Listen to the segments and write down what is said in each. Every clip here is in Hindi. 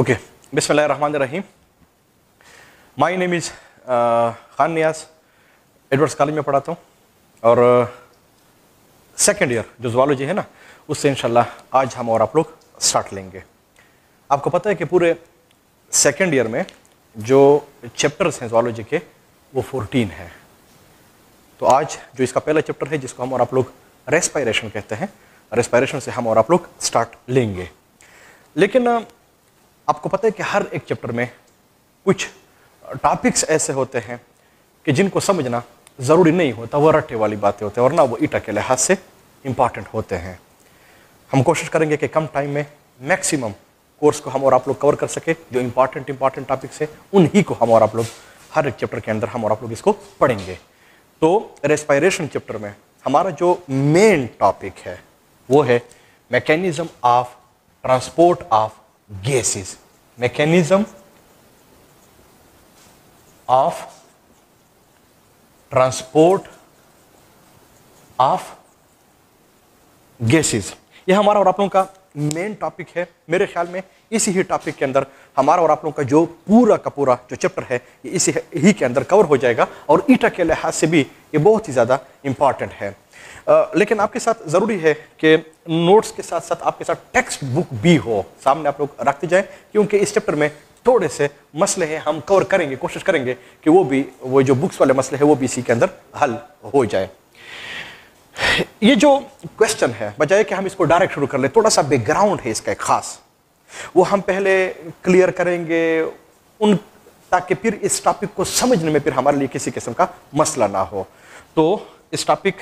okay Bismillah Rahman my My name is uh, Edwards college में पढ़ाता हूँ और सेकेंड uh, ईयर जो जोलॉजी है ना उससे इन आज हम और आप लोग स्टार्ट लेंगे आपको पता है कि पूरे सेकेंड ईयर में जो चैप्टर्स हैं जोलॉजी के वो फोर्टीन है तो आज जो इसका पहला चैप्टर है जिसको हम और आप लोग रेस्पायरेशन कहते हैं रेस्पायरेशन से हम और आप लोग स्टार्ट लेंगे लेकिन uh, आपको पता है कि हर एक चैप्टर में कुछ टॉपिक्स ऐसे होते हैं कि जिनको समझना ज़रूरी नहीं होता वो रट्टे वाली बातें होते हैं वरना वो ईटा के लिहाज से इम्पॉर्टेंट होते हैं हम कोशिश करेंगे कि कम टाइम में मैक्सिमम कोर्स को हम और आप लोग कवर कर सके जो इम्पॉर्टेंट इम्पॉर्टेंट टॉपिक्स हैं उन्हीं को हम और आप लोग हर एक चैप्टर के अंदर हम और आप लोग इसको पढ़ेंगे तो रेस्पायरेशन चैप्टर में हमारा जो मेन टॉपिक है वो है mechanism of transport of gases mechanism of transport of gases यह हमारा और आप लोगों का मेन टॉपिक है मेरे ख्याल में इसी ही टॉपिक के अंदर हमारा और आप लोगों का जो पूरा का पूरा जो चैप्टर है ये इसी ही के अंदर कवर हो जाएगा और ईटा के लिहाज से भी ये बहुत ही ज़्यादा इम्पॉर्टेंट है लेकिन आपके साथ ज़रूरी है कि नोट्स के साथ साथ आपके साथ टेक्स्ट बुक भी हो सामने आप लोग रखते जाएं क्योंकि इस चैप्टर में थोड़े से मसले हैं हम कवर करेंगे कोशिश करेंगे कि वो भी वो जो बुक्स वाले मसले हैं वो भी इसी के अंदर हल हो जाए ये जो क्वेश्चन है बजाय कि हम इसको डायरेक्ट शुरू कर ले थोड़ा सा बैकग्राउंड है इसका खास वो हम पहले क्लियर करेंगे उन ताकि फिर इस टॉपिक को समझने में फिर हमारे लिए किसी किस्म का मसला ना हो तो इस टॉपिक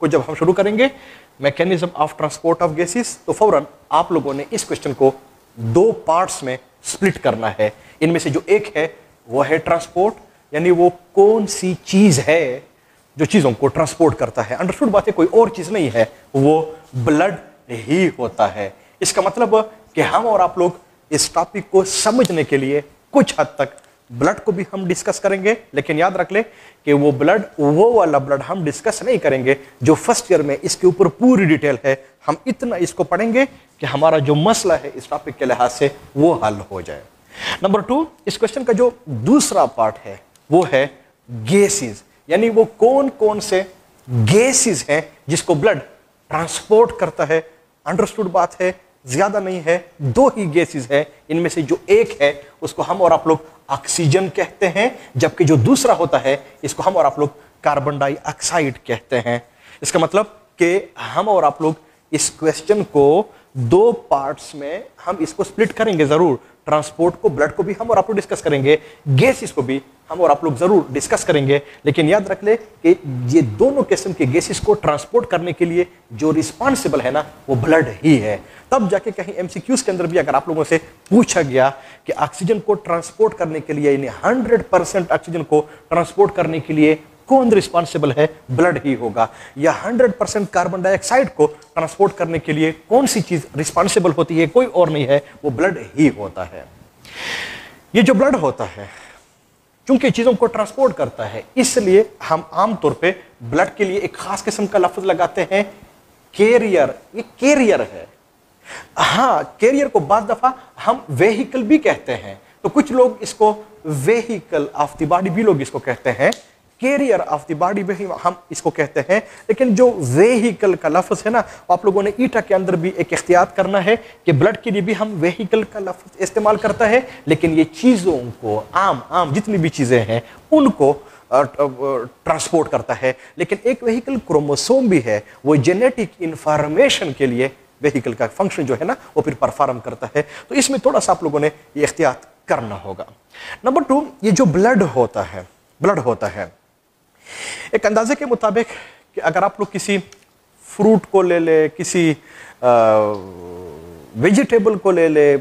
को जब हम शुरू करेंगे mechanism of transport of gases तो फौरन आप लोगों ने इस क्वेश्चन को दो पार्ट्स में स्प्लिट करना है इनमें से जो एक है वह है ट्रांसपोर्ट यानी वो कौन सी चीज़ है जो चीज़ों को ट्रांसपोर्ट करता है अंडरस्टूड बात है कोई और चीज़ नहीं है वो ब्लड ही होता है इसका मतलब कि हम और आप लोग इस टॉपिक को समझने के लिए कुछ हद तक ब्लड को भी हम डिस्कस करेंगे लेकिन याद रख ले कि वो ब्लड वो वाला ब्लड हम डिस्कस नहीं करेंगे जो फर्स्ट ईयर में इसके ऊपर पूरी डिटेल है हम इतना इसको पढ़ेंगे कि हमारा जो मसला है इस टॉपिक के लिहाज से वो हल हो जाए नंबर टू इस क्वेश्चन का जो दूसरा पार्ट है वो है गैसेस यानी वो कौन कौन से गैसेस हैं जिसको ब्लड ट्रांसपोर्ट करता है अंडरस्टूड बात है ज़्यादा नहीं है दो ही गैसेस है इनमें से जो एक है उसको हम और आप लोग ऑक्सीजन कहते हैं जबकि जो दूसरा होता है इसको हम और आप लोग कार्बन डाइऑक्साइड कहते हैं इसका मतलब कि हम और आप लोग इस क्वेश्चन को दो पार्ट्स में हम इसको स्प्लिट करेंगे ज़रूर ट्रांसपोर्ट को ब्लड को भी हम और आप लोग डिस्कस करेंगे गैसेस को भी हम और आप लोग ज़रूर डिस्कस करेंगे लेकिन याद रख ले कि ये दोनों किस्म के गैसेस को ट्रांसपोर्ट करने के लिए जो रिस्पॉन्सिबल है ना वो ब्लड ही है तब जाके कहीं एमसीक्यूज के अंदर भी अगर आप लोगों से पूछा गया कि ऑक्सीजन को ट्रांसपोर्ट करने के लिए यानी हंड्रेड परसेंट ऑक्सीजन को ट्रांसपोर्ट करने के लिए कौन रिस्पॉन्सिबल है ब्लड ही होगा या 100 परसेंट कार्बन डाइऑक्साइड को ट्रांसपोर्ट करने के लिए कौन सी चीज रिस्पॉन्सिबल होती है कोई और नहीं है वो ब्लड ही होता है ये जो ब्लड होता है क्योंकि चीज़ों को ट्रांसपोर्ट करता है इसलिए हम आमतौर पे ब्लड के लिए एक खास किस्म का लफ्ज लगाते हैं कैरियर ये कैरियर है हाँ कैरियर को बाद दफ़ा हम वेहीकल भी कहते हैं तो कुछ लोग इसको वेहीकल ऑफ द बॉडी भी लोग इसको कहते हैं कैरियर ऑफ द बॉडी वही हम इसको कहते हैं लेकिन जो वेहीकल का लफ्ज़ है ना आप लोगों ने ईटा के अंदर भी एक एहतियात करना है कि ब्लड के लिए भी हम वेहीकल का लफ्ज़ इस्तेमाल करता है लेकिन ये चीज़ों को आम आम जितनी भी चीज़ें हैं उनको ट्रांसपोर्ट करता है लेकिन एक वहीकल क्रोमोसोम भी है वो जेनेटिक इंफॉर्मेशन के लिए वहीकल का फंक्शन जो है ना वो फिर परफॉर्म करता है तो इसमें थोड़ा सा आप लोगों ने ये एहतियात करना होगा नंबर टू ये जो ब्लड होता है ब्लड होता है एक अंदाजे के मुताबिक कि अगर आप लोग किसी फ्रूट को ले ले किसी वेजिटेबल को ले ले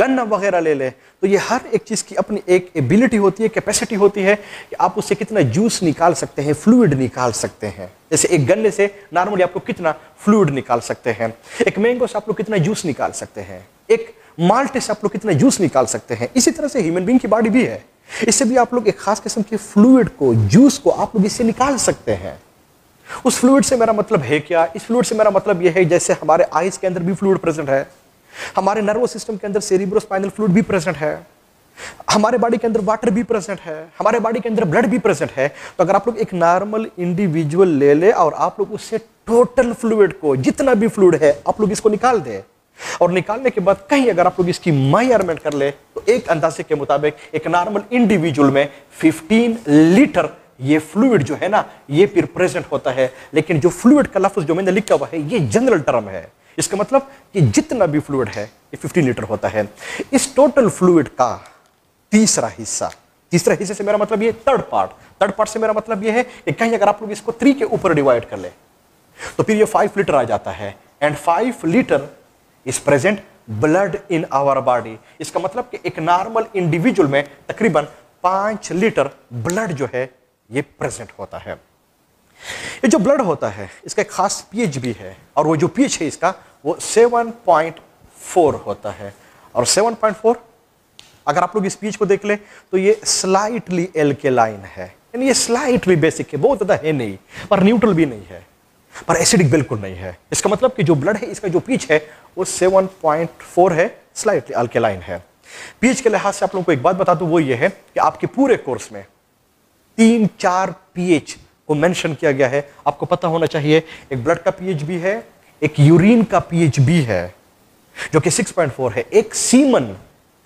गन्ना वगैरह ले ले तो ये हर एक चीज़ की अपनी एक एबिलिटी होती है कैपेसिटी होती है कि आप उससे कितना जूस निकाल सकते हैं फ्लूड निकाल सकते हैं जैसे एक गन्ने से नॉर्मली आपको कितना फ्लूड निकाल सकते हैं एक मैंगो से आप लोग कितना जूस निकाल सकते हैं एक माल्टे से आप लोग कितना जूस निकाल सकते हैं इसी तरह से ह्यूमन बींग की बॉडी भी है इससे भी आप लोग एक खास किस्म के फ्लूड को जूस को आप लोग इससे निकाल सकते हैं उस फ्लूड से मेरा मतलब है क्या इस फ्लूड से मेरा मतलब यह है जैसे हमारे आइज के अंदर भी फ्लूड प्रेजेंट है हमारे नर्वस सिस्टम के अंदर सेरिब्रोस्पाइनल फ्लूड भी प्रेजेंट है हमारे बॉडी के अंदर वाटर भी प्रेजेंट है हमारे बॉडी के अंदर ब्लड भी प्रेजेंट है तो अगर आप लोग एक नॉर्मल इंडिविजुअल ले ले और आप लोग उससे टोटल फ्लूड को जितना भी फ्लूड है आप लोग इसको निकाल दें और निकालने के बाद कहीं अगर आप लोग इसकी मायरमेंट कर ले तो एक अंदाजे के मुताबिक एक नॉर्मल इंडिविजुअल में 15 लीटर ये फ्लूड जो है ना ये फिर प्रेजेंट होता है लेकिन जो फ्लूड का लफ्ज जो मैंने लिखा हुआ है ये जनरल टर्म है इसका मतलब कि जितना भी फ्लूड है ये 15 लीटर होता है इस टोटल फ्लूड का तीसरा हिस्सा तीसरा हिस्से से मेरा मतलब ये थर्ड पार्ट थर्ड पार्ट से मेरा मतलब ये है कि कहीं अगर आप लोग इसको थ्री के ऊपर डिवाइड कर ले तो फिर ये फाइव लीटर आ जाता है and five litre is present blood in our body इसका मतलब कि एक नॉर्मल इंडिविजुअल में तकरीबन पांच लीटर ब्लड जो है ये प्रेजेंट होता है ये जो ब्लड होता है इसका एक खास पीएच भी है और वो जो पीएच है इसका वो 7.4 होता है और 7.4 अगर आप लोग इस पीएच को देख ले तो ये स्लाइटली एल के लाइन है यानी ये स्लाइटली बेसिक है बहुत ज़्यादा है नहीं पर न्यूट्रल भी नहीं है पर एसिडिक बिल्कुल नहीं है इसका मतलब कि जो ब्लड है इसका जो पीच है वो 7.4 है स्लाइटली अल्केलाइन है पीच के लिहाज से आप लोगों को एक बात बता दूं वो ये है कि आपके पूरे कोर्स में तीन चार पीएच को मेंशन किया गया है आपको पता होना चाहिए एक ब्लड का पीएच भी है एक यूरिन का पीएच भी है जो कि 6.4 है एक सीमन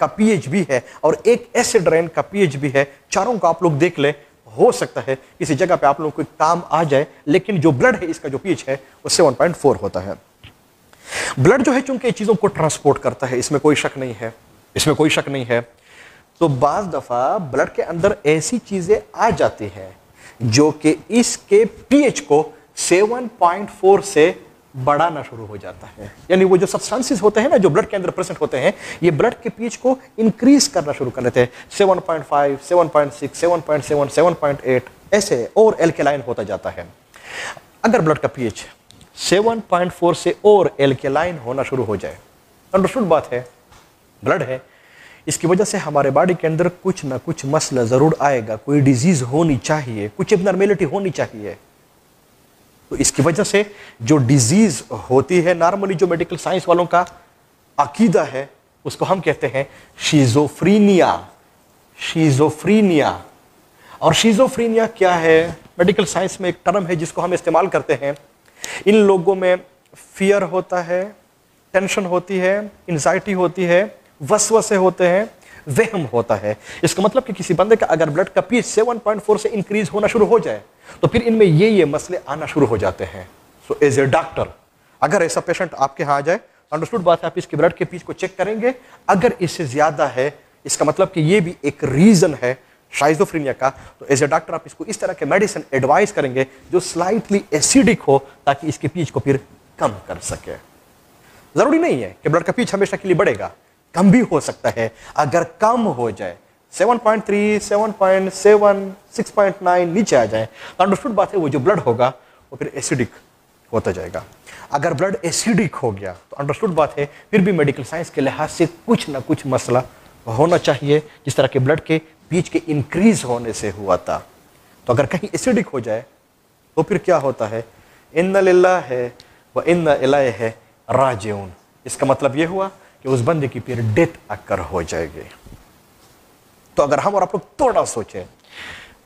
का पीएच भी है और एक एसिड रेन का पीएच भी है चारों को आप लोग देख लें हो सकता है किसी जगह पे आप लोगों को काम आ जाए लेकिन जो ब्लड है इसका जो पीच है वो सेवन होता है ब्लड जो है चूंकि चीज़ों को ट्रांसपोर्ट करता है इसमें कोई शक नहीं है इसमें कोई शक नहीं है तो बाज दफ़ा ब्लड के अंदर ऐसी चीज़ें आ जाती है जो कि इसके पीएच को 7.4 से बढ़ाना शुरू हो जाता है यानी वो जो सब्सटेंसेस होते हैं ना जो ब्लड के अंदर प्रेजेंट होते हैं ये ब्लड के पीच को इंक्रीज करना शुरू कर लेते हैं 7.5, 7.6, 7.7, 7.8 ऐसे और एल्केलाइन होता जाता है अगर ब्लड का पीएच 7.4 से और एल्केलाइन होना शुरू हो जाए अंडरस्टूड बात है ब्लड है इसकी वजह से हमारे बॉडी के अंदर कुछ ना कुछ मसला ज़रूर आएगा कोई डिजीज़ होनी चाहिए कुछ एबनॉर्मेलिटी होनी चाहिए तो इसकी वजह से जो डिजीज़ होती है नॉर्मली जो मेडिकल साइंस वालों का अकीदा है उसको हम कहते हैं शीजोफ्रीनिया शीजोफ्रीनिया और शीजोफ्रीनिया क्या है मेडिकल साइंस में एक टर्म है जिसको हम इस्तेमाल करते हैं इन लोगों में फियर होता है टेंशन होती है इन्जाइटी होती है वसवसे होते हैं वहम होता है इसका मतलब कि किसी बंदे का अगर ब्लड का पीच 7.4 से इंक्रीज होना शुरू हो जाए तो फिर इनमें ये ये मसले आना शुरू हो जाते हैं सो एज ए डॉक्टर अगर ऐसा पेशेंट आपके यहाँ आ जाए अंडरस्टूड तो बात है आप इसके ब्लड के पीस को चेक करेंगे अगर इससे ज़्यादा है इसका मतलब कि ये भी एक रीज़न है शाइजोफ्रीनिया का तो एज ए डॉक्टर आप इसको इस तरह के मेडिसिन एडवाइस करेंगे जो स्लाइटली एसिडिक हो ताकि इसके पीच को फिर कम कर सके ज़रूरी नहीं है कि ब्लड का पीच हमेशा के लिए बढ़ेगा कम भी हो सकता है अगर कम हो जाए 7.3, 7.7, 6.9 नीचे आ जाए तो अंडरस्टूड बात है वो जो ब्लड होगा वो फिर एसिडिक होता जाएगा अगर ब्लड एसिडिक हो गया तो अंडरस्टूड बात है फिर भी मेडिकल साइंस के लिहाज से कुछ ना कुछ मसला होना चाहिए जिस तरह के ब्लड के बीच के इंक्रीज होने से हुआ था तो अगर कहीं एसिडिक हो जाए तो फिर क्या होता है इन ला है व इन ला है राजेउन इसका मतलब ये हुआ कि उस बंदे की फिर डेथ अक्कर हो जाएगी तो अगर हम और आप लोग थोड़ा सोचें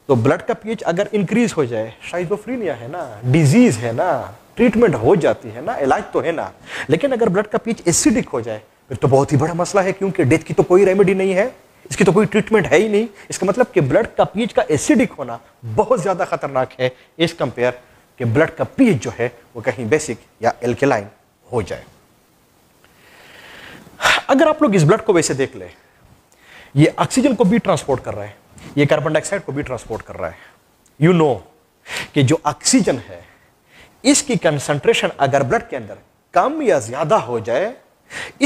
तो ब्लड का पीएच अगर इंक्रीज हो जाए शायद शाइजोफ्रीनिया है ना डिजीज है ना ट्रीटमेंट हो जाती है ना इलाज तो है ना लेकिन अगर ब्लड का पीएच एसिडिक हो जाए फिर तो बहुत ही बड़ा मसला है क्योंकि डेथ की तो कोई रेमेडी नहीं है इसकी तो कोई ट्रीटमेंट है ही नहीं इसका मतलब कि ब्लड का पीएच का एसिडिक होना बहुत ज़्यादा खतरनाक है इस कंपेयर कि ब्लड का पीएच जो है वो कहीं बेसिक या एल्केलाइन हो जाए अगर आप लोग इस ब्लड को वैसे देख ले ये ऑक्सीजन को भी ट्रांसपोर्ट कर रहा है ये कार्बन डाइऑक्साइड को भी ट्रांसपोर्ट कर रहा है यू you नो know, कि जो ऑक्सीजन है इसकी कंसंट्रेशन अगर ब्लड के अंदर कम या ज्यादा हो जाए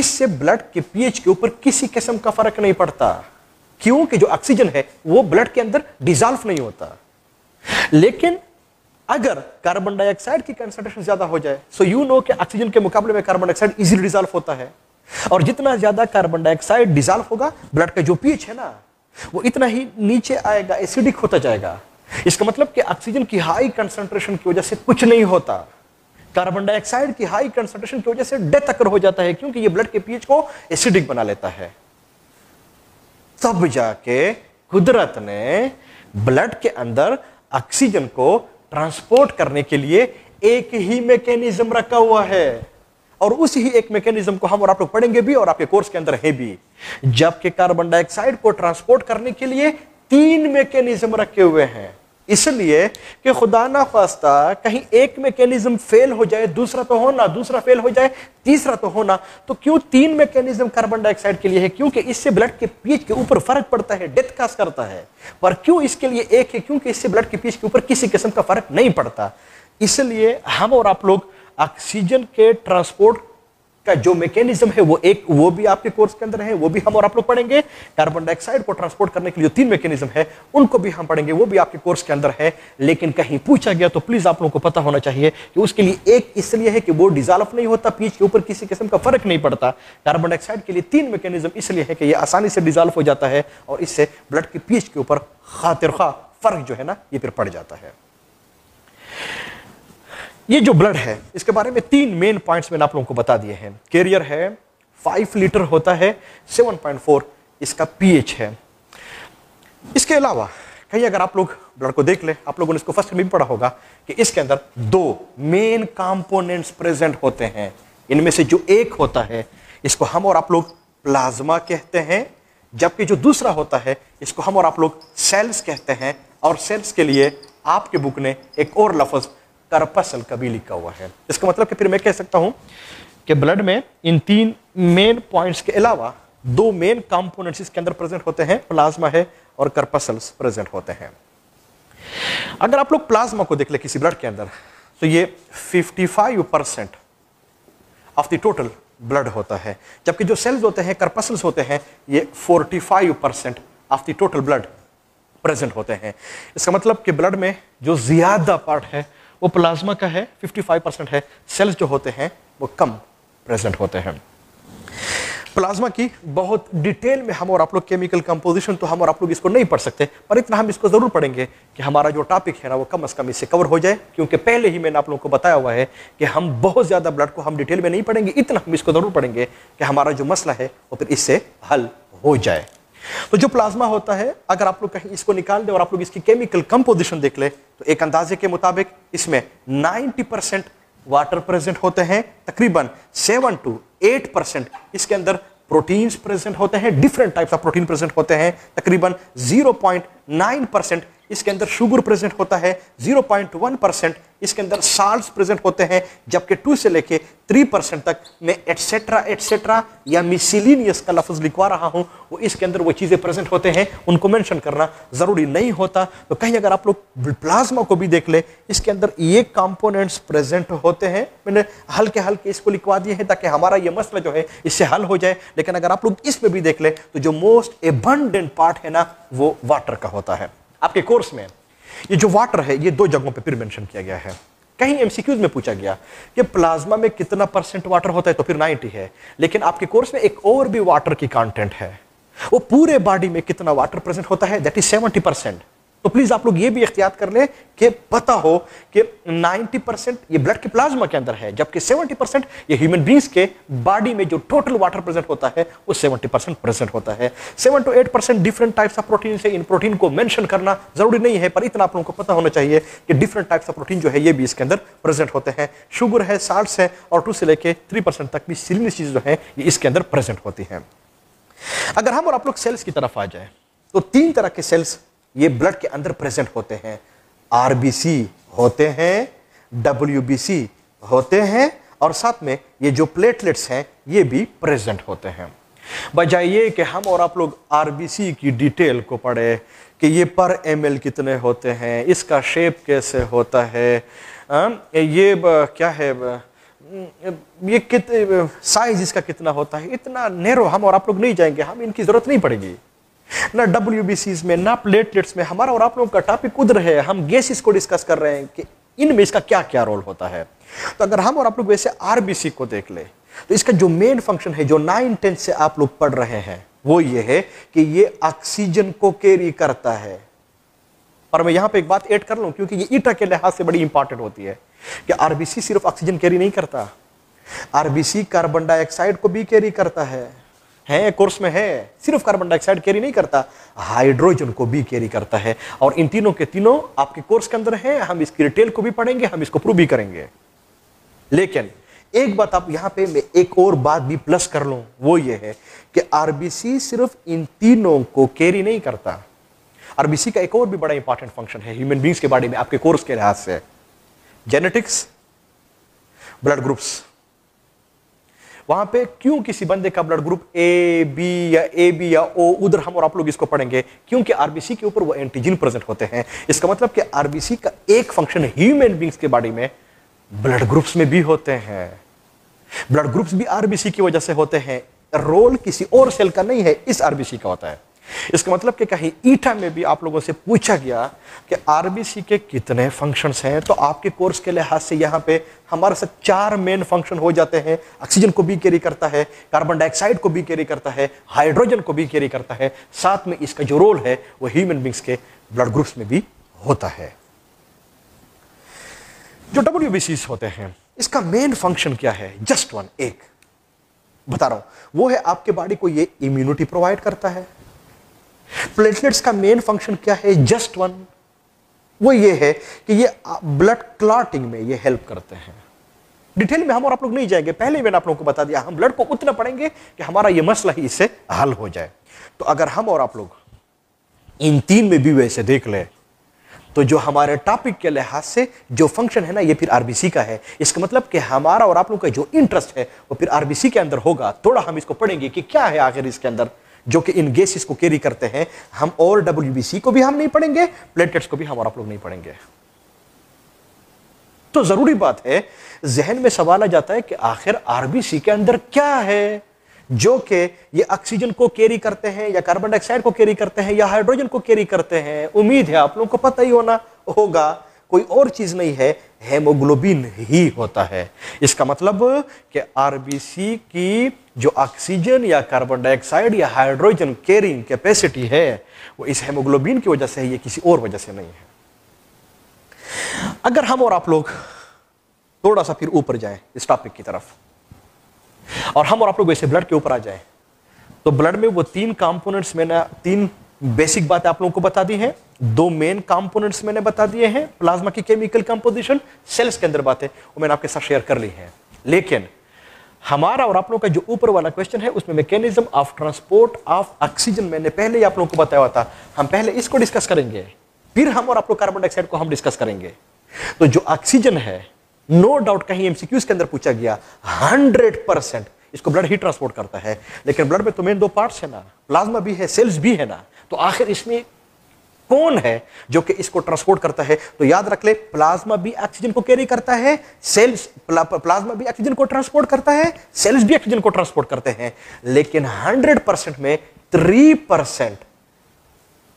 इससे ब्लड के पीएच के ऊपर किसी किस्म का फर्क नहीं पड़ता क्योंकि जो ऑक्सीजन है वो ब्लड के अंदर डिजॉल्व नहीं होता लेकिन अगर कार्बन डाइऑक्साइड की कंसंट्रेशन ज्यादा हो जाए सो यू नो कि ऑक्सीजन के मुकाबले में कार्बन डाइऑक्साइड इजीली डिजॉल्व होता है और जितना ज्यादा कार्बन डाइऑक्साइड डिजॉल्व होगा ब्लड का जो पीएच है ना वो इतना ही नीचे आएगा एसिडिक होता जाएगा इसका मतलब कि ऑक्सीजन की हाई कंसंट्रेशन की वजह से कुछ नहीं होता कार्बन डाइऑक्साइड की हाई कंसंट्रेशन की वजह से डेथ अकर हो जाता है क्योंकि ये ब्लड के पीएच को एसिडिक बना लेता है तब जाके कुदरत ने ब्लड के अंदर ऑक्सीजन को ट्रांसपोर्ट करने के लिए एक ही मैकेनिज्म रखा हुआ है और उसी ही एक मैकेनिज्म को हम और आप लोग पढ़ेंगे भी और आपके कोर्स के अंदर है भी जबकि कार्बन डाइऑक्साइड को ट्रांसपोर्ट करने के लिए तीन मैकेनिज्म रखे हुए हैं इसलिए कि खुदा ना खास्ता कहीं एक मैकेनिज्म फेल हो जाए दूसरा तो होना दूसरा फेल हो जाए तीसरा तो होना तो क्यों तीन मैकेनिज्म कार्बन डाइऑक्साइड के लिए है क्योंकि इससे ब्लड के पीच के ऊपर फर्क पड़ता है डेथ कास करता है पर क्यों इसके लिए एक है क्योंकि इससे ब्लड के पीच के ऊपर किसी किस्म का फर्क नहीं पड़ता इसलिए हम और आप लोग ऑक्सीजन के ट्रांसपोर्ट का जो मैकेनिज्म है वो एक वो भी आपके कोर्स के अंदर है वो भी हम और आप लोग पढ़ेंगे कार्बन डाइऑक्साइड को ट्रांसपोर्ट करने के लिए तीन मैकेनिज्म है उनको भी हम पढ़ेंगे वो भी आपके कोर्स के अंदर है लेकिन कहीं पूछा गया तो प्लीज आप लोगों को पता होना चाहिए कि उसके लिए एक इसलिए है कि वो डिजॉल्व नहीं होता पीच के ऊपर किसी किस्म का फर्क नहीं पड़ता कार्बन डाइऑक्साइड के लिए तीन मैकेनिज्म इसलिए है कि ये आसानी से डिजॉल्व हो जाता है और इससे ब्लड की पीच के ऊपर खातिर फर्क जो है ना ये फिर पड़ जाता है ये जो ब्लड है इसके बारे में तीन मेन पॉइंट्स मैंने आप लोगों को बता दिए हैं कैरियर है फाइव लीटर होता है सेवन पॉइंट फोर इसका पीएच है इसके अलावा कहीं अगर आप लोग ब्लड को देख ले आप लोगों ने इसको फर्स्ट में भी पढ़ा होगा कि इसके अंदर दो मेन कॉम्पोनेंट्स प्रेजेंट होते हैं इनमें से जो एक होता है इसको हम और आप लोग प्लाज्मा कहते हैं जबकि जो दूसरा होता है इसको हम और आप लोग सेल्स कहते हैं और सेल्स के लिए आपके बुक ने एक और लफज का भी लिखा हुआ है इसका मतलब कि फिर मैं कह सकता हूँ कि ब्लड में इन तीन मेन पॉइंट्स के अलावा दो मेन कॉम्पोनेंट्स इसके अंदर प्रेजेंट होते हैं प्लाज्मा है और कर्पसल्स प्रेजेंट होते हैं अगर आप लोग प्लाज्मा को देख ले किसी ब्लड के अंदर तो ये 55 percent of the total blood होता है जबकि जो सेल्स होते हैं करपसल्स होते हैं ये 45 percent of the total blood present होते हैं इसका मतलब कि ब्लड में जो ज़्यादा पार्ट है वो प्लाज्मा का है 55 परसेंट है सेल्स जो होते हैं वो कम प्रेजेंट होते हैं प्लाज्मा की बहुत डिटेल में हम और आप लोग केमिकल कंपोजिशन तो हम और आप लोग इसको नहीं पढ़ सकते पर इतना हम इसको ज़रूर पढ़ेंगे कि हमारा जो टॉपिक है ना वो कम अज़ कम इससे कवर हो जाए क्योंकि पहले ही मैंने आप लोगों को बताया हुआ है कि हम बहुत ज़्यादा ब्लड को हम डिटेल में नहीं पढ़ेंगे इतना हम इसको ज़रूर पढ़ेंगे कि हमारा जो मसला है वो फिर इससे हल हो जाए तो जो प्लाज्मा होता है अगर आप लोग कहीं इसको निकाल दें और आप लोग इसकी केमिकल कंपोजिशन देख ले तो एक अंदाजे के मुताबिक इसमें 90 परसेंट वाटर प्रेजेंट होते हैं तकरीबन 7 टू 8 परसेंट इसके अंदर प्रोटीन्स प्रेजेंट होते हैं different types of protein present होते हैं तकरीबन 0.9 परसेंट इसके अंदर शुगर प्रेजेंट होता है 0.1 परसेंट इसके अंदर साल्ट प्रेजेंट होते हैं जबकि टू से लेके थ्री परसेंट तक मैं एटसेट्रा एटसेट्रा या मिसिलीनियस का लफ्ज़ लिखवा रहा हूँ वो इसके अंदर वो चीज़ें प्रेजेंट होते हैं उनको मेंशन करना ज़रूरी नहीं होता तो कहीं अगर आप लोग प्लाज्मा को भी देख ले इसके अंदर ये कॉम्पोनेंट्स प्रेजेंट होते हैं मैंने हल्के हल्के इसको लिखवा दिए हैं ताकि हमारा ये मसला जो है इससे हल हो जाए लेकिन अगर आप लोग इस पर भी देख ले तो जो मोस्ट एबंडेंट पार्ट है ना वो वाटर का होता है आपके कोर्स में ये जो वाटर है ये दो जगहों पे फिर मेंशन किया गया है कहीं एमसीक्यूज में पूछा गया कि प्लाज्मा में कितना परसेंट वाटर होता है तो फिर 90 है लेकिन आपके कोर्स में एक और भी वाटर की कंटेंट है वो पूरे बॉडी में कितना वाटर प्रेजेंट होता है दैट इज 70 परसेंट तो प्लीज़ आप लोग ये भी एहतियात कर लें कि पता हो कि 90 परसेंट ये ब्लड के प्लाज्मा के अंदर है जबकि 70 परसेंट ये ह्यूमन बींग्स के बॉडी में जो टोटल वाटर प्रेजेंट होता है वो 70 परसेंट प्रेजेंट होता है 7 to 8 percent different types of protein से इन प्रोटीन को मेंशन करना जरूरी नहीं है पर इतना आप लोगों को पता होना चाहिए कि डिफरेंट टाइप्स ऑफ प्रोटीन जो है ये भी इसके अंदर प्रेजेंट होते हैं शुगर है साल्ट है और टू से लेकर थ्री तक भी सिलनी चीज़ जो है ये इसके अंदर प्रेजेंट होती है अगर हम और आप लोग सेल्स की तरफ आ जाए तो तीन तरह के सेल्स ये ब्लड के अंदर प्रेजेंट होते हैं आर होते हैं डब्ल्यू होते हैं और साथ में ये जो प्लेटलेट्स हैं ये भी प्रेजेंट होते हैं बजाय ये कि हम और आप लोग आर की डिटेल को पढ़े कि ये पर एम कितने होते हैं इसका शेप कैसे होता है आ, ये क्या है ये कित साइज इसका कितना होता है इतना नेरो हम और आप लोग नहीं जाएंगे हम इनकी ज़रूरत नहीं पड़ेगी ना डब्ल्यू में ना प्लेटलेट्स में हमारा और आप लोगों का टॉपिक उधर है हम गैसेस को डिस्कस कर रहे हैं कि इनमें इसका क्या क्या रोल होता है तो अगर हम और आप लोग वैसे आरबीसी को देख ले तो इसका जो मेन फंक्शन है जो नाइन टेंथ से आप लोग पढ़ रहे हैं वो ये है कि ये ऑक्सीजन को कैरी करता है पर मैं यहां पे एक बात ऐड कर लूँ क्योंकि ये ईटा के लिहाज से बड़ी इंपॉर्टेंट होती है कि आरबीसी सिर्फ ऑक्सीजन कैरी नहीं करता आरबीसी कार्बन डाइऑक्साइड को भी कैरी करता है है कोर्स में है सिर्फ कार्बन डाइऑक्साइड कैरी नहीं करता हाइड्रोजन को भी कैरी करता है और इन तीनों के तीनों आपके कोर्स के अंदर है हम इसकी डिटेल को भी पढ़ेंगे हम इसको प्रूव भी करेंगे लेकिन एक बात आप यहां पे मैं एक और बात भी प्लस कर लू वो ये है कि आरबीसी सिर्फ इन तीनों को कैरी नहीं करता आरबीसी का एक और भी बड़ा इंपॉर्टेंट फंक्शन है ह्यूमन बींग्स के बारे में आपके कोर्स के लिहाज से जेनेटिक्स ब्लड ग्रुप्स वहां पे क्यों किसी बंदे का ब्लड ग्रुप ए बी या ए बी या ओ उधर हम और आप लोग इसको पढ़ेंगे क्योंकि आरबीसी के ऊपर वो एंटीजन प्रेजेंट होते हैं इसका मतलब कि आरबीसी का एक फंक्शन ह्यूमन बींग्स के बॉडी में ब्लड ग्रुप्स में भी होते हैं ब्लड ग्रुप्स भी आरबीसी की वजह से होते हैं रोल किसी और सेल का नहीं है इस आरबीसी का होता है इसका मतलब कि कहीं ईटा में भी आप लोगों से पूछा गया कि आरबीसी के कितने फंक्शंस हैं तो आपके कोर्स के लिहाज से यहाँ पे हमारे साथ चार मेन फंक्शन हो जाते हैं ऑक्सीजन को भी कैरी करता है कार्बन डाइऑक्साइड को भी कैरी करता है हाइड्रोजन को भी कैरी करता है साथ में इसका जो रोल है वो ह्यूमन बींग्स के ब्लड ग्रुप्स में भी होता है जो डब्ल्यू होते हैं इसका मेन फंक्शन क्या है जस्ट वन एक बता रहा हूं वो है आपके बॉडी को ये इम्यूनिटी प्रोवाइड करता है प्लेटलेट्स का मेन फंक्शन क्या है जस्ट वन वो ये है कि ये ब्लड क्लॉटिंग में ये हेल्प करते हैं डिटेल में हम और आप लोग नहीं जाएंगे पहले मैंने आप लोगों को बता दिया हम ब्लड को उतना पढ़ेंगे कि हमारा ये मसला ही इससे हल हो जाए तो अगर हम और आप लोग इन तीन में भी वैसे देख ले तो जो हमारे टॉपिक के लिहाज से जो फंक्शन है ना ये फिर आरबीसी का है इसका मतलब कि हमारा और आप लोग का जो इंटरेस्ट है वो फिर आरबीसी के अंदर होगा थोड़ा हम इसको पढ़ेंगे कि क्या है आखिर इसके अंदर जो कि इन गेसिस को कैरी करते हैं हम और डब्ल्यू को भी हम नहीं पढ़ेंगे प्लेटलेट्स को भी हम और आप लोग नहीं पढ़ेंगे तो जरूरी बात है जहन में सवाल आ जाता है कि आखिर आरबीसी के अंदर क्या है जो कि ये ऑक्सीजन को कैरी करते हैं या कार्बन डाइऑक्साइड को कैरी करते हैं या हाइड्रोजन को कैरी करते हैं उम्मीद है आप लोगों को पता ही होना होगा कोई और चीज नहीं है हेमोग्लोबिन ही होता है इसका मतलब कि आरबीसी की जो ऑक्सीजन या कार्बन डाइऑक्साइड या हाइड्रोजन कैरिंग कैपेसिटी है वो इस हेमोग्लोबिन की वजह से है ये किसी और वजह से नहीं है अगर हम और आप लोग थोड़ा सा फिर ऊपर जाएं इस टॉपिक की तरफ और हम और आप लोग वैसे ब्लड के ऊपर आ जाएं तो ब्लड में वो तीन कंपोनेंट्स मैंने तीन बेसिक बातें आप लोगों को बता दी है दो मेन कंपोनेंट्स मैंने बता दिए हैं प्लाज्मा की केमिकल कंपोजिशन सेल्स के अंदर बातें वो मैंने आपके साथ शेयर कर ली है लेकिन हमारा और आप लोगों का जो ऊपर वाला क्वेश्चन है उसमें mechanism of transport of oxygen मैंने पहले ही आप लोगों को बताया हुआ था हम पहले इसको डिस्कस करेंगे फिर हम और आप लोग कार्बन डाइऑक्साइड को हम डिस्कस करेंगे तो जो ऑक्सीजन है नो डाउट कहीं एमसीक्यूज के अंदर पूछा गया हंड्रेड परसेंट इसको ब्लड ही ट्रांसपोर्ट करता है लेकिन ब्लड में तो मेन दो पार्ट्स है ना प्लाज्मा भी है सेल्स भी है ना तो आखिर इसमें कौन है जो कि इसको ट्रांसपोर्ट करता है तो याद रख ले प्लाज्मा भी ऑक्सीजन को कैरी करता है सेल्स प्ला, प्लाज्मा भी ऑक्सीजन को ट्रांसपोर्ट करता है सेल्स भी ऑक्सीजन को ट्रांसपोर्ट करते हैं लेकिन हंड्रेड परसेंट में थ्री परसेंट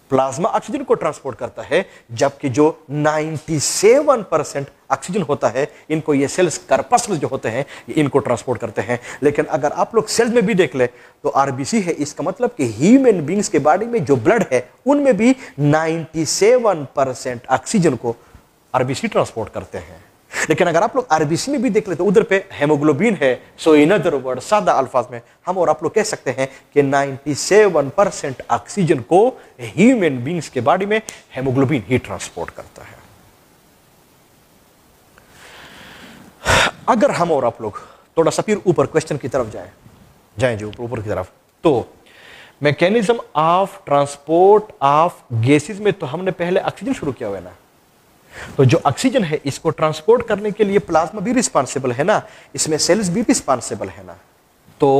प्लाज्मा ऑक्सीजन को ट्रांसपोर्ट करता है जबकि जो 97 परसेंट ऑक्सीजन होता है इनको ये सेल्स कर्पसल जो होते हैं इनको ट्रांसपोर्ट करते हैं लेकिन अगर आप लोग सेल्स में भी देख ले तो आरबीसी है इसका मतलब कि ह्यूमन बींग्स के बॉडी में जो ब्लड है उनमें भी 97 परसेंट ऑक्सीजन को आरबीसी ट्रांसपोर्ट करते हैं लेकिन अगर आप लोग आरबीसी में भी देख लेते उधर पे हेमोग्लोबिन है सो इन अदर वर्ड सादा अल्फाज में हम और आप लोग कह सकते हैं कि 97 परसेंट ऑक्सीजन को ह्यूमन बींग्स के बॉडी में हेमोग्लोबिन ही ट्रांसपोर्ट करता है अगर हम और आप लोग थोड़ा सा फिर ऊपर क्वेश्चन की तरफ जाए जाए जी ऊपर ऊपर की तरफ तो mechanism of transport of gases में तो हमने पहले ऑक्सीजन शुरू किया हुआ है ना तो जो ऑक्सीजन है इसको ट्रांसपोर्ट करने के लिए प्लाज्मा भी रिस्पॉन्सिबल है ना इसमें सेल्स भी रिस्पॉन्सिबल है ना तो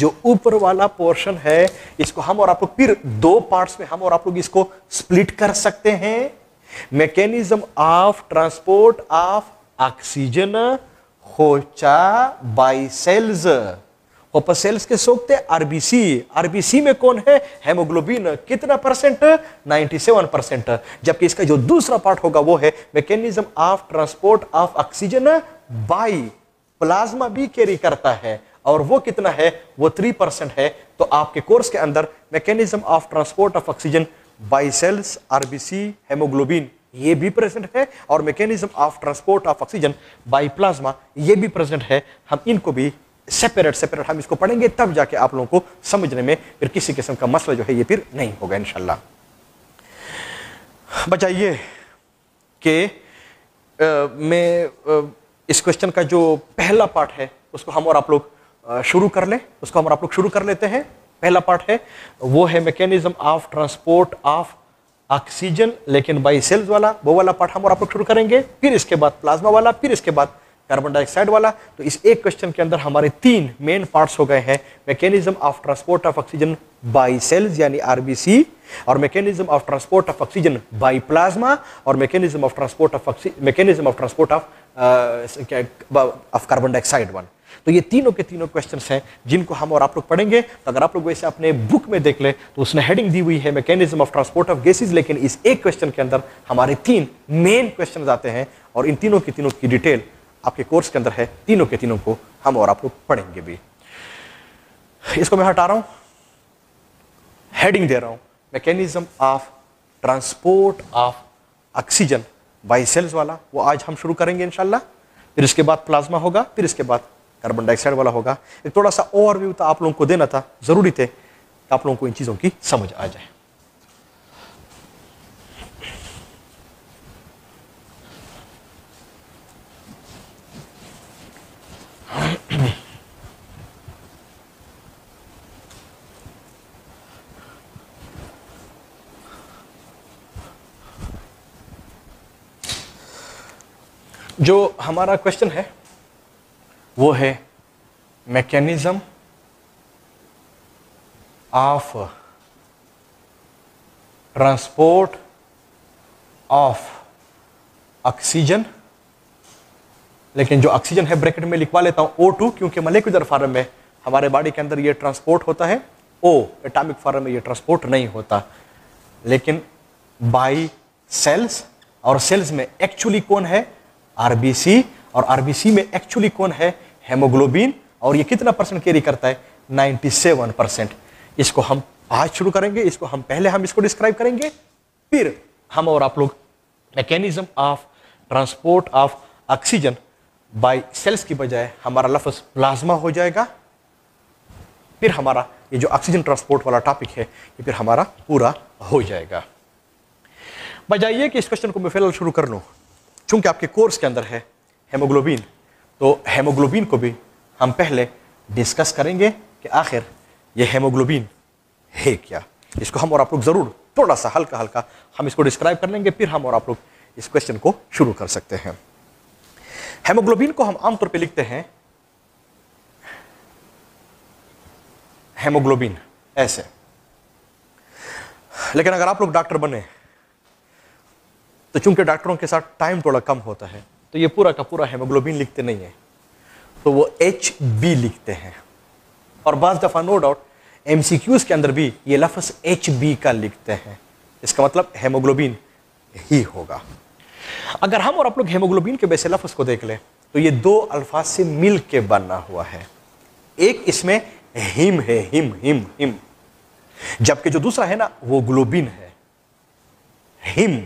जो ऊपर वाला पोर्शन है इसको हम और आप लोग फिर दो पार्ट्स में हम और आप लोग इसको स्प्लिट कर सकते हैं mechanism of transport of oxygen होचा बाई सेल्स ओपर सेल्स के सोखते आरबीसी आरबीसी में कौन है हेमोग्लोबिन कितना परसेंट 97 परसेंट जबकि इसका जो दूसरा पार्ट होगा वो है mechanism of transport of oxygen by plasma भी कैरी करता है और वो कितना है वो थ्री परसेंट है तो आपके कोर्स के अंदर mechanism of transport of oxygen by cells RBC haemoglobin ये भी प्रेजेंट है और mechanism of transport of oxygen by plasma ये भी प्रेजेंट है हम इनको भी सेपरेट सेपरेट हम इसको पढ़ेंगे तब जाके आप लोगों को समझने में फिर किसी किस्म का मसला जो है ये फिर नहीं होगा इनशाला बचाइए कि मैं इस क्वेश्चन का जो पहला पार्ट है उसको हम और आप लोग शुरू कर लें उसको हम और आप लोग शुरू कर लेते हैं पहला पार्ट है वो है mechanism of transport of oxygen लेकिन बाई सेल्स वाला वो वाला पार्ट हम और आप लोग शुरू करेंगे फिर इसके बाद प्लाज्मा वाला फिर इसके बाद कार्बन डाइऑक्साइड वाला तो इस एक क्वेश्चन के अंदर हमारे तीन मेन पार्ट्स हो गए हैं mechanism of transport of oxygen by cells यानी आरबीसी और mechanism of transport of oxygen by plasma और mechanism of transport of mechanism of transport of of carbon dioxide one तो ये तीनों के तीनों क्वेश्चन हैं जिनको हम और आप लोग पढ़ेंगे तो अगर आप लोग वैसे अपने बुक में देख ले तो उसने हेडिंग दी हुई है mechanism of transport of gases लेकिन इस एक क्वेश्चन के अंदर हमारे तीन मेन क्वेश्चन आते हैं और इन तीनों की तीनों की डिटेल आपके कोर्स के अंदर है तीनों के तीनों को हम और आप लोग पढ़ेंगे भी इसको मैं हटा रहा हूं हेडिंग दे रहा हूं mechanism of transport of oxygen by cells वाला वो आज हम शुरू करेंगे इनशाला फिर इसके बाद प्लाज्मा होगा फिर इसके बाद कार्बन डाइऑक्साइड वाला होगा एक थोड़ा सा ओवरव्यू था आप लोगों को देना था ज़रूरी थे आप लोगों को इन चीज़ों की समझ आ जाए जो हमारा क्वेश्चन है वो है mechanism of transport of oxygen लेकिन जो ऑक्सीजन है ब्रैकेट में लिखवा लेता ओ O2 क्योंकि मलेक्यूलर फार्म में हमारे बॉडी के अंदर ये ट्रांसपोर्ट होता है O एटॉमिक फार्म में ये ट्रांसपोर्ट नहीं होता लेकिन बाई सेल्स और सेल्स में एक्चुअली कौन है आरबीसी और आरबीसी में एक्चुअली कौन है हेमोग्लोबिन और ये कितना परसेंट कैरी करता है 97 परसेंट इसको हम आज शुरू करेंगे इसको हम पहले हम इसको डिस्क्राइब करेंगे फिर हम और आप लोग mechanism of transport of oxygen by cells की बजाय हमारा लफ्ज प्लाज्मा हो जाएगा फिर हमारा ये जो ऑक्सीजन ट्रांसपोर्ट वाला टॉपिक है ये फिर हमारा पूरा हो जाएगा बजाइए कि इस क्वेश्चन को मैं फिलहाल शुरू कर लूँ चूंकि आपके कोर्स के अंदर है हेमोग्लोबिन तो हेमोग्लोबिन को भी हम पहले डिस्कस करेंगे कि आखिर ये हेमोग्लोबिन है क्या इसको हम और आप लोग ज़रूर थोड़ा सा हल्का हल्का हम इसको डिस्क्राइब कर लेंगे फिर हम और आप लोग इस क्वेश्चन को शुरू कर सकते हैं हेमोग्लोबिन को हम आमतौर पर लिखते हैं हेमोग्लोबिन ऐसे लेकिन अगर आप लोग डॉक्टर बने तो चूंकि डॉक्टरों के साथ टाइम थोड़ा कम होता है तो ये पूरा का पूरा हेमोग्लोबिन लिखते नहीं है तो वो एच बी लिखते हैं और बज दफ़ा no doubt M C Qs के अंदर भी ये लफ्स एच बी का लिखते हैं इसका मतलब हेमोग्लोबिन ही होगा अगर हम और आप लोग हेमोग्लोबिन के वैसे लफ्स को देख लें तो ये दो अल्फाज से मिल के बना हुआ है एक इसमें हिम है हिम हिम हिम जबकि जो दूसरा है ना वो ग्लोबिन है हिम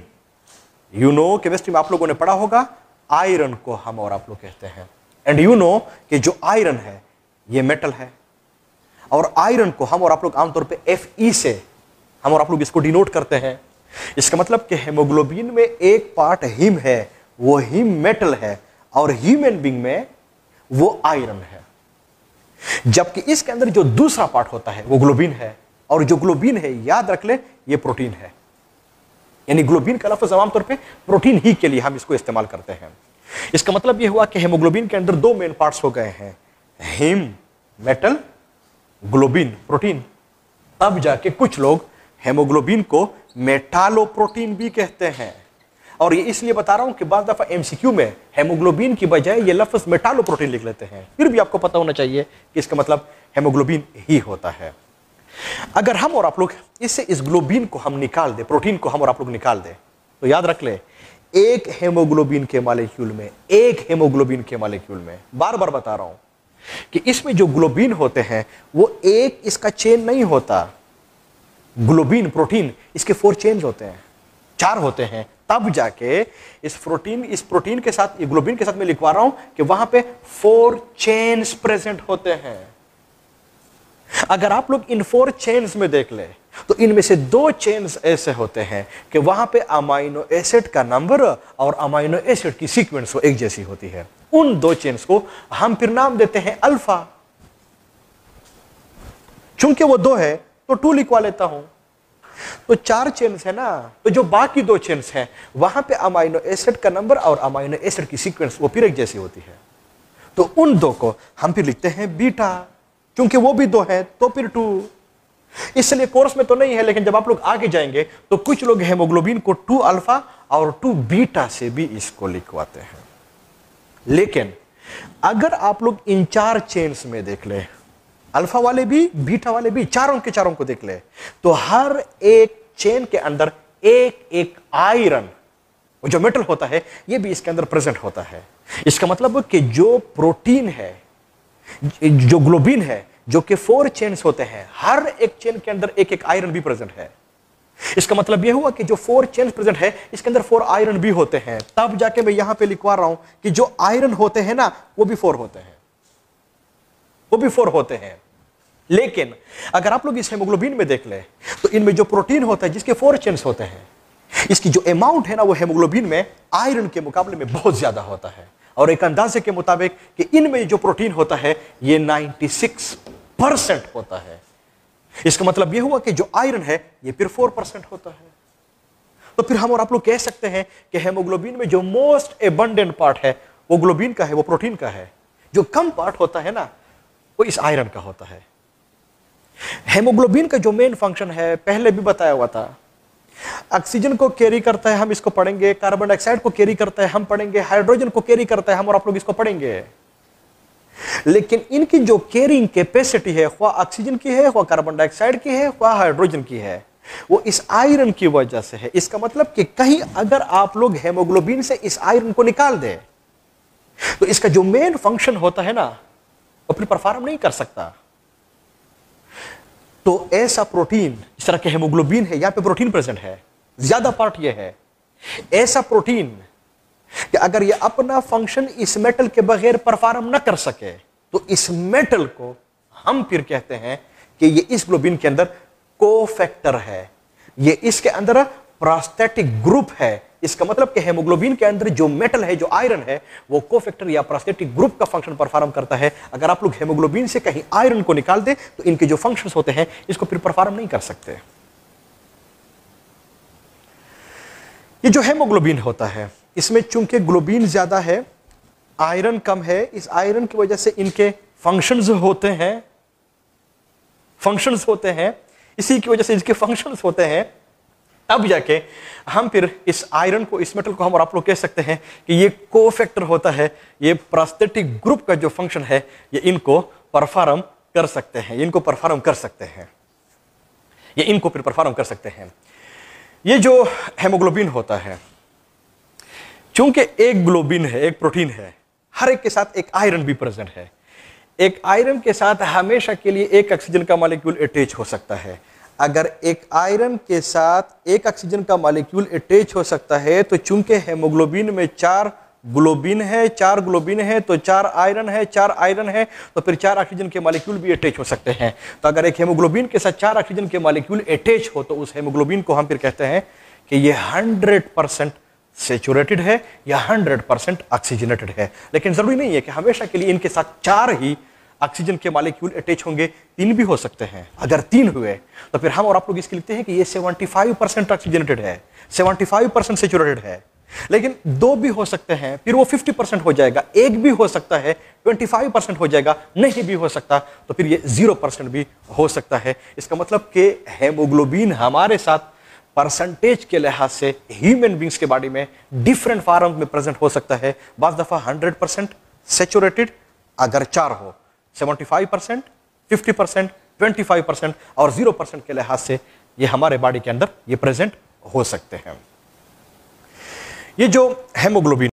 यू नो केमिस्ट्री में आप लोगों ने पढ़ा होगा आयरन को हम और आप लोग कहते हैं एंड यू नो कि जो आयरन है ये मेटल है और आयरन को हम और आप लोग आमतौर पे एफ ई से हम और आप लोग इसको डिनोट करते हैं इसका मतलब कि हेमोग्लोबिन में एक पार्ट हिम है वो हिम मेटल है और ह्यूमन बींग में वो आयरन है जबकि इसके अंदर जो दूसरा पार्ट होता है वो ग्लोबिन है और जो ग्लोबिन है याद रख ले ये प्रोटीन है यानी ग्लोबिन का लफ्ज आमतौर पर प्रोटीन ही के लिए हम इसको इस्तेमाल करते हैं इसका मतलब यह हुआ कि हेमोग्लोबिन के अंदर दो मेन पार्ट्स हो गए हैं हेम मेटल ग्लोबिन प्रोटीन अब जाके कुछ लोग हेमोग्लोबिन को मेटालोप्रोटीन भी कहते हैं और ये इसलिए बता रहा हूं कि बार दफ़ा एमसीक्यू में हेमोग्लोबिन की बजाय ये लफ्ज़ मेटालोप्रोटीन लिख लेते हैं फिर भी आपको पता होना चाहिए कि इसका मतलब हेमोग्लोबिन ही होता है अगर हम और आप लोग इससे इस ग्लोबिन को हम निकाल दें प्रोटीन को हम और आप लोग निकाल दें तो याद रख ले एक हेमोग्लोबिन के मालिक्यूल में एक हेमोग्लोबिन के मालिक्यूल में बार बार बता रहा हूं कि इसमें जो ग्लोबिन होते हैं वो एक इसका चेन नहीं होता ग्लोबिन प्रोटीन इसके फोर चेन होते हैं चार होते हैं तब जाके इस प्रोटीन इस प्रोटीन के साथ ग्लोबिन के साथ मैं लिखवा रहा हूं कि वहां पे फोर चेन्स प्रेजेंट होते हैं अगर आप लोग इन फोर चेन्स में देख ले तो इनमें से दो चेन्स ऐसे होते हैं कि वहां पे अमाइनो एसिड का नंबर और अमाइनो एसिड की सीक्वेंस वो एक जैसी होती है उन दो चेन्स को हम फिर नाम देते हैं अल्फा चूंकि वो दो है तो टू लिखवा लेता हूं तो चार चेन्स है ना तो जो बाकी दो चेन्स हैं वहां पे अमाइनो एसिड का नंबर और अमाइनो एसिड की सीक्वेंस वो फिर एक जैसी होती है तो उन दो को हम फिर लिखते हैं बीटा क्योंकि वो भी दो है तो फिर टू इसलिए कोर्स में तो नहीं है लेकिन जब आप लोग आगे जाएंगे तो कुछ लोग हेमोग्लोबिन को टू अल्फा और टू बीटा से भी इसको लिखवाते हैं लेकिन अगर आप लोग इन चार चेन्स में देख ले अल्फा वाले भी बीटा वाले भी चारों के चारों को देख ले तो हर एक चेन के अंदर एक एक आयरन जो मेटल होता है ये भी इसके अंदर प्रेजेंट होता है इसका मतलब कि जो प्रोटीन है जो ग्लोबिन है जो कि फोर चेन्स होते हैं हर एक चेन के अंदर एक एक आयरन भी प्रेजेंट है इसका मतलब यह हुआ कि जो फोर चेन प्रेजेंट है इसके अंदर फोर आयरन भी होते हैं तब जाके मैं यहां पे लिखवा रहा हूं कि जो आयरन होते हैं ना वो भी फोर होते हैं वो भी फोर होते हैं लेकिन अगर आप लोग इस हेमोग्लोबिन में देख ले तो इनमें जो प्रोटीन होता है जिसके फोर चेन्स होते हैं इसकी जो अमाउंट है ना वो हेमोग्लोबिन में आयरन के मुकाबले में बहुत ज्यादा होता है और एक अंदाजे के मुताबिक कि इनमें जो प्रोटीन होता है ये 96 परसेंट होता है इसका मतलब यह हुआ कि जो आयरन है यह फिर फोर परसेंट होता है तो फिर हम और आप लोग कह सकते हैं कि हेमोग्लोबिन में जो मोस्ट एबंडेंट पार्ट है वो ग्लोबिन का है वो प्रोटीन का है जो कम पार्ट होता है ना वो इस आयरन का होता है हेमोग्लोबिन का जो मेन फंक्शन है पहले भी बताया हुआ था ऑक्सीजन को कैरी करता है हम इसको पढ़ेंगे कार्बन डाइऑक्साइड को कैरी करता है हम पढ़ेंगे हाइड्रोजन को कैरी करता है हम और आप लोग इसको पढ़ेंगे लेकिन इनकी जो कैरिंग कैपेसिटी है वह ऑक्सीजन की है वह कार्बन डाइऑक्साइड की है वह हाइड्रोजन की है वो इस आयरन की वजह से है इसका मतलब कि कहीं अगर आप लोग हेमोग्लोबिन से इस आयरन को निकाल दें तो इसका जो मेन फंक्शन होता है ना वो फिर परफॉर्म नहीं कर सकता तो ऐसा प्रोटीन इस तरह के हेमोग्लोबिन है यहां पे प्रोटीन प्रेजेंट है ज्यादा पार्ट यह है ऐसा प्रोटीन कि अगर ये अपना फंक्शन इस मेटल के बगैर परफॉर्म ना कर सके तो इस मेटल को हम फिर कहते हैं कि ये इस ग्लोबिन के अंदर कोफैक्टर है ये इसके अंदर प्रोस्थेटिक ग्रुप है इसका मतलब कि हेमोग्लोबिन के अंदर जो मेटल है जो आयरन है वो कोफैक्टर या प्रोस्थेटिक ग्रुप का फंक्शन परफॉर्म करता है अगर आप लोग हेमोग्लोबिन से कहीं आयरन को निकाल दें तो इनके जो फंक्शन होते हैं इसको फिर परफॉर्म नहीं कर सकते ये जो हेमोग्लोबिन होता है इसमें चूंकि ग्लोबिन ज़्यादा है आयरन कम है इस आयरन की वजह से इनके फंक्शंस होते हैं फंक्शंस होते हैं इसी की वजह से इसके फंक्शंस होते हैं अब जाके हम फिर इस आयरन को इस मेटल को हम और आप लोग कह सकते हैं कि ये को फैक्टर होता है ये प्रास्थेटिक ग्रुप का जो फंक्शन है ये इनको परफॉर्म कर सकते हैं इनको परफॉर्म कर सकते हैं ये इनको फिर परफॉर्म कर सकते हैं ये जो हेमोग्लोबिन होता है क्योंकि एक ग्लोबिन है एक प्रोटीन है हर एक के साथ एक आयरन भी प्रेजेंट है एक आयरन के साथ हमेशा के लिए एक ऑक्सीजन का मालिक्यूल अटैच हो सकता है अगर एक आयरन के साथ एक ऑक्सीजन का मालिक्यूल अटैच हो सकता है तो चूंकि हेमोग्लोबिन में चार ग्लोबिन है चार ग्लोबिन है तो चार आयरन है चार आयरन है तो फिर चार ऑक्सीजन के मालिक्यूल भी अटैच हो सकते हैं तो अगर एक हेमोग्लोबिन के साथ चार ऑक्सीजन के मालिक्यूल अटैच हो तो उस हेमोग्लोबिन को हम फिर कहते हैं कि ये हंड्रेड परसेंट सेचुरेटेड है या 100 परसेंट ऑक्सीजनेटेड है लेकिन ज़रूरी नहीं है कि हमेशा के लिए इनके साथ चार ही ऑक्सीजन के मालिक्यूल अटैच होंगे तीन भी हो सकते हैं अगर तीन हुए तो फिर हम और आप लोग इसके लिखते हैं कि ये 75 परसेंट ऑक्सीजनेटेड है 75 परसेंट सेचुरेटेड है लेकिन दो भी हो सकते हैं फिर वो 50 परसेंट हो जाएगा एक भी हो सकता है 25 परसेंट हो जाएगा नहीं भी हो सकता तो फिर ये जीरो परसेंट भी हो सकता है इसका मतलब कि हेमोग्लोबिन हमारे साथ परसेंटेज के लिहाज से ह्यूमन बींग्स के बॉडी में डिफरेंट फार्म में प्रेजेंट हो सकता है बस दफ़ा 100 परसेंट सेचुरेटेड अगर चार हो 75 percent fifty percent twenty five percent और जीरो परसेंट के लिहाज से ये हमारे बॉडी के अंदर ये प्रेजेंट हो सकते हैं ये जो हेमोग्लोबिन